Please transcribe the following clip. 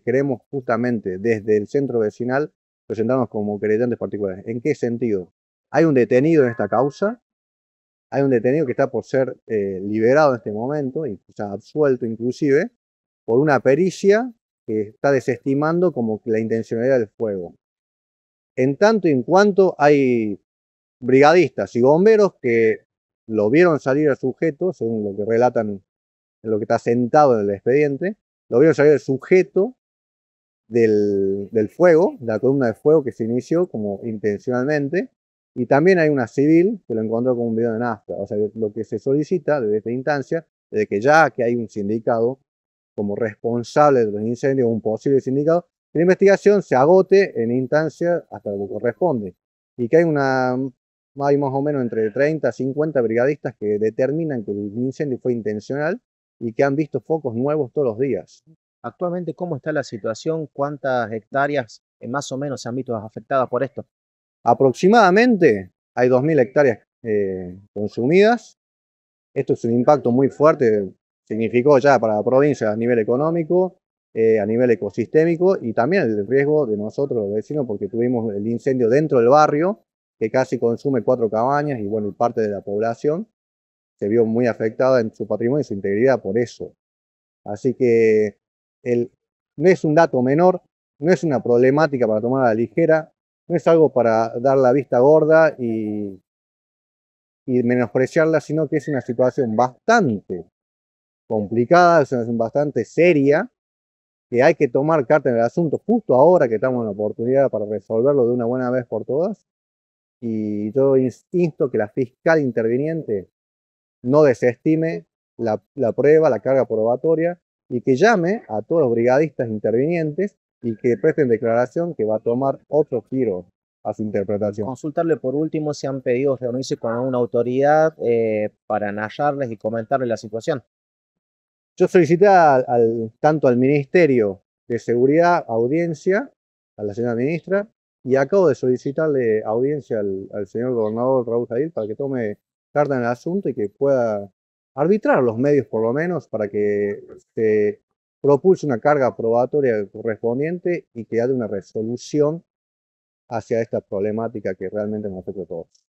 queremos justamente desde el centro vecinal presentarnos como creyentes particulares. ¿En qué sentido? Hay un detenido en esta causa, hay un detenido que está por ser eh, liberado en este momento, y, o sea, absuelto inclusive, por una pericia que está desestimando como la intencionalidad del fuego. En tanto y en cuanto hay brigadistas y bomberos que lo vieron salir al sujeto, según lo que relatan en lo que está sentado en el expediente, lo vieron salir el sujeto del, fuego, de la columna de fuego que se inició como intencionalmente. Y también hay una civil que lo encontró con un video de nafta. O sea, lo que se solicita desde esta instancia es de que ya que hay un sindicado como responsable de los incendios, un posible sindicado, la investigación se agote en instancia hasta lo que corresponde. Y que hay una hay más o menos entre 30 a 50 brigadistas que determinan que el incendio fue intencional y que han visto focos nuevos todos los días. Actualmente, ¿cómo está la situación? ¿Cuántas hectáreas en eh, más o menos se han visto afectadas por esto? Aproximadamente hay 2.000 hectáreas eh, consumidas. Esto es un impacto muy fuerte, significó ya para la provincia a nivel económico, eh, a nivel ecosistémico y también el riesgo de nosotros, los vecinos, porque tuvimos el incendio dentro del barrio, que casi consume cuatro cabañas y bueno, y parte de la población se vio muy afectada en su patrimonio y su integridad por eso. Así que no es un dato menor, no es una problemática para tomar la ligera, no es algo para dar la vista gorda y, menospreciarla, sino que es una situación bastante complicada, es una situación bastante seria, que hay que tomar carta en el asunto justo ahora que estamos en la oportunidad para resolverlo de una buena vez por todas. Y yo insto que la fiscal interviniente no desestime la prueba, la carga probatoria, y que llame a todos los brigadistas intervinientes y que presten declaración que va a tomar otro giro a su interpretación. Consultarle por último si han pedido reunirse con alguna autoridad eh, para narrarles y comentarle la situación. Yo solicité al, tanto al Ministerio de Seguridad audiencia, a la señora ministra, y acabo de solicitarle audiencia al, señor gobernador Raúl Javier para que tome carta en el asunto y que pueda arbitrar los medios por lo menos para que se propulse una carga probatoria correspondiente y que haya una resolución hacia esta problemática que realmente nos afecta a todos.